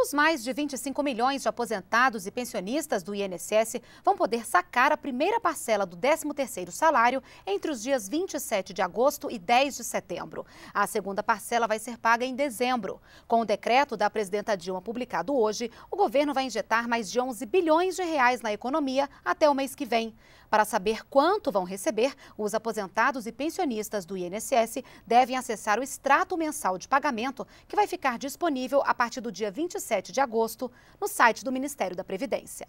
Os mais de 25 milhões de aposentados e pensionistas do INSS vão poder sacar a primeira parcela do 13º salário entre os dias 27 de agosto e 10 de setembro. A segunda parcela vai ser paga em dezembro. Com o decreto da presidenta Dilma publicado hoje, o governo vai injetar mais de 11 bilhões de reais na economia até o mês que vem. Para saber quanto vão receber, os aposentados e pensionistas do INSS devem acessar o extrato mensal de pagamento, que vai ficar disponível a partir do dia 27 27 de agosto, no site do Ministério da Previdência.